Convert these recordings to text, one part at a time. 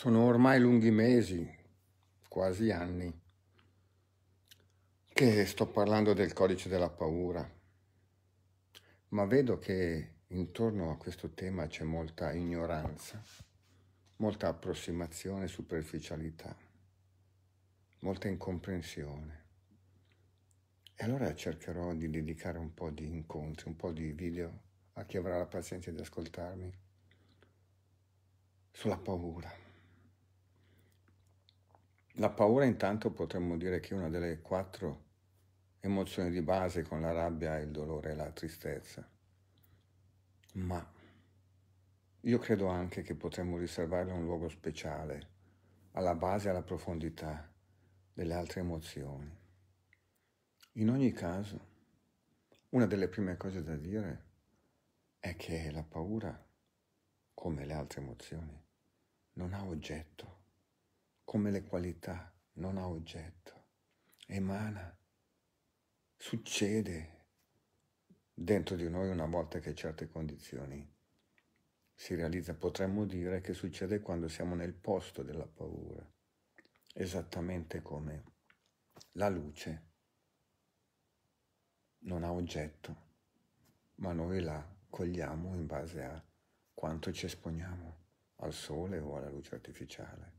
Sono ormai lunghi mesi, quasi anni, che sto parlando del codice della paura, ma vedo che intorno a questo tema c'è molta ignoranza, molta approssimazione superficialità, molta incomprensione. E allora cercherò di dedicare un po' di incontri, un po' di video a chi avrà la pazienza di ascoltarmi sulla paura. La paura intanto potremmo dire che è una delle quattro emozioni di base con la rabbia, il dolore e la tristezza. Ma io credo anche che potremmo riservarle un luogo speciale, alla base e alla profondità delle altre emozioni. In ogni caso, una delle prime cose da dire è che la paura, come le altre emozioni, non ha oggetto come le qualità, non ha oggetto, emana, succede dentro di noi una volta che certe condizioni si realizza, potremmo dire che succede quando siamo nel posto della paura, esattamente come la luce non ha oggetto, ma noi la cogliamo in base a quanto ci esponiamo al sole o alla luce artificiale.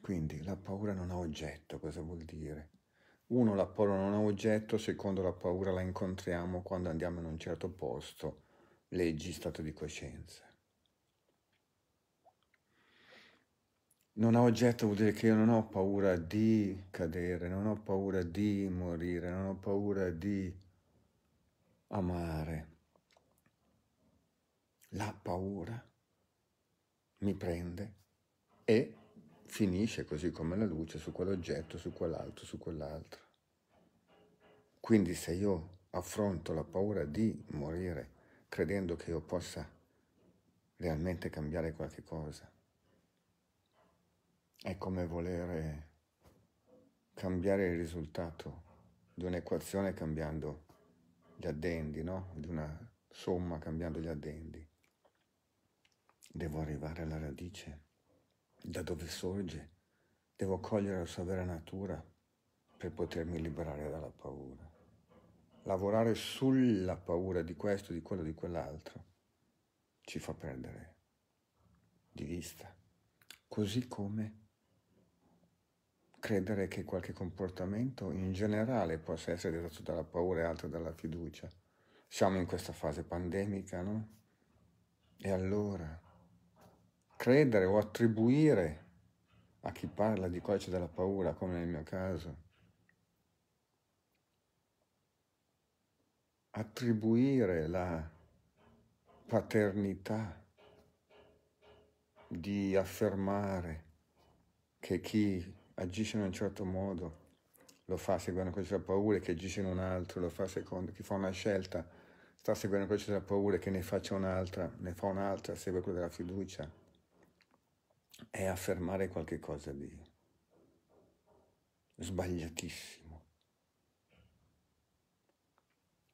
Quindi la paura non ha oggetto, cosa vuol dire? Uno, la paura non ha oggetto, secondo, la paura la incontriamo quando andiamo in un certo posto, leggi, stato di coscienza. Non ha oggetto vuol dire che io non ho paura di cadere, non ho paura di morire, non ho paura di amare. La paura mi prende e finisce così come la luce su quell'oggetto, su quell'altro, su quell'altro. Quindi se io affronto la paura di morire credendo che io possa realmente cambiare qualche cosa, è come volere cambiare il risultato di un'equazione cambiando gli addendi, no? Di una somma cambiando gli addendi. Devo arrivare alla radice da dove sorge, devo cogliere la sua vera natura per potermi liberare dalla paura. Lavorare sulla paura di questo, di quello, di quell'altro ci fa perdere di vista. Così come credere che qualche comportamento in generale possa essere dettato dalla paura e altro dalla fiducia. Siamo in questa fase pandemica, no? E allora credere o attribuire a chi parla di codice della paura, come nel mio caso, attribuire la paternità di affermare che chi agisce in un certo modo lo fa seguendo il codice della paura e che agisce in un altro lo fa secondo chi fa una scelta sta seguendo il codice della paura e che ne faccia un'altra, ne fa un'altra, segue quella della fiducia è affermare qualche cosa di sbagliatissimo.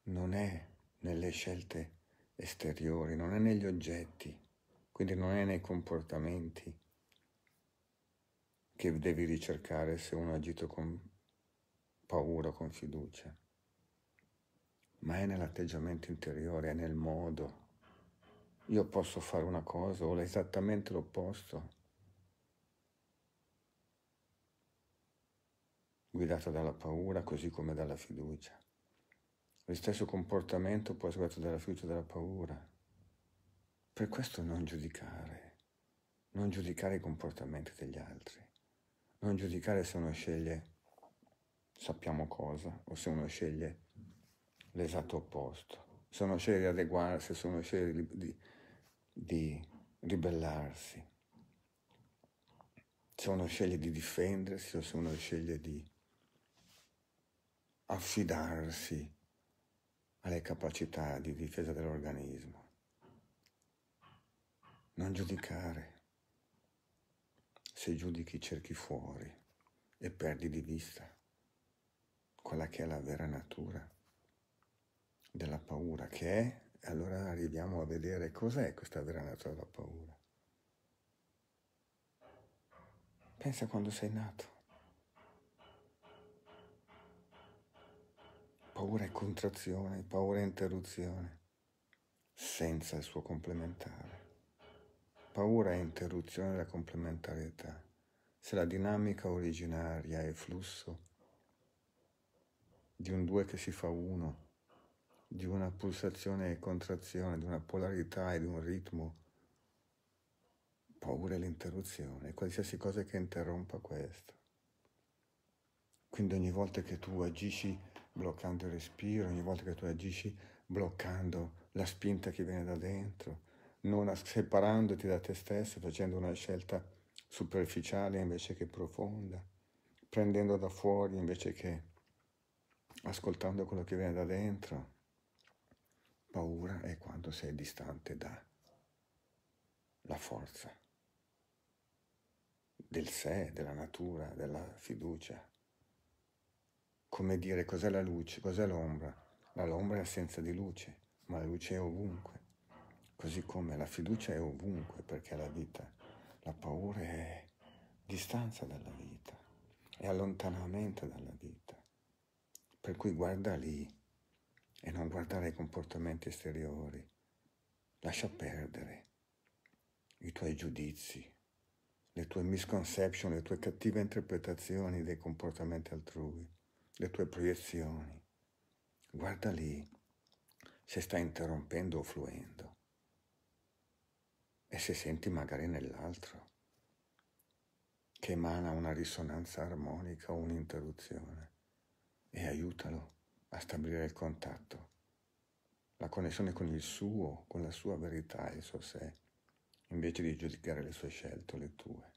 Non è nelle scelte esteriori, non è negli oggetti, quindi non è nei comportamenti che devi ricercare se uno ha agito con paura, con fiducia, ma è nell'atteggiamento interiore, è nel modo. Io posso fare una cosa o esattamente l'opposto guidata dalla paura così come dalla fiducia. Lo stesso comportamento può essere guidato dalla fiducia e dalla paura. Per questo non giudicare, non giudicare i comportamenti degli altri, non giudicare se uno sceglie sappiamo cosa o se uno sceglie l'esatto opposto, se uno sceglie di adeguarsi, se uno sceglie di, di, di ribellarsi, se uno sceglie di difendersi o se uno sceglie di affidarsi alle capacità di difesa dell'organismo. Non giudicare. Se giudichi cerchi fuori e perdi di vista quella che è la vera natura della paura, che è, e allora arriviamo a vedere cos'è questa vera natura della paura. Pensa quando sei nato. paura e contrazione, paura e interruzione, senza il suo complementare. Paura e interruzione della complementarietà. Se la dinamica originaria è flusso di un due che si fa uno, di una pulsazione e contrazione, di una polarità e di un ritmo, paura e l'interruzione, qualsiasi cosa che interrompa questo. Quindi ogni volta che tu agisci bloccando il respiro, ogni volta che tu agisci bloccando la spinta che viene da dentro, non separandoti da te stesso, facendo una scelta superficiale invece che profonda, prendendo da fuori invece che ascoltando quello che viene da dentro. Paura è quando sei distante dalla forza del sé, della natura, della fiducia, come dire cos'è la luce, cos'è l'ombra. L'ombra è assenza di luce, ma la luce è ovunque, così come la fiducia è ovunque perché è la vita, la paura è distanza dalla vita, è allontanamento dalla vita. Per cui guarda lì e non guardare i comportamenti esteriori, lascia perdere i tuoi giudizi, le tue misconception, le tue cattive interpretazioni dei comportamenti altrui le tue proiezioni. Guarda lì se sta interrompendo o fluendo e se senti magari nell'altro che emana una risonanza armonica o un'interruzione e aiutalo a stabilire il contatto, la connessione con il suo, con la sua verità, il suo sé, invece di giudicare le sue scelte le tue.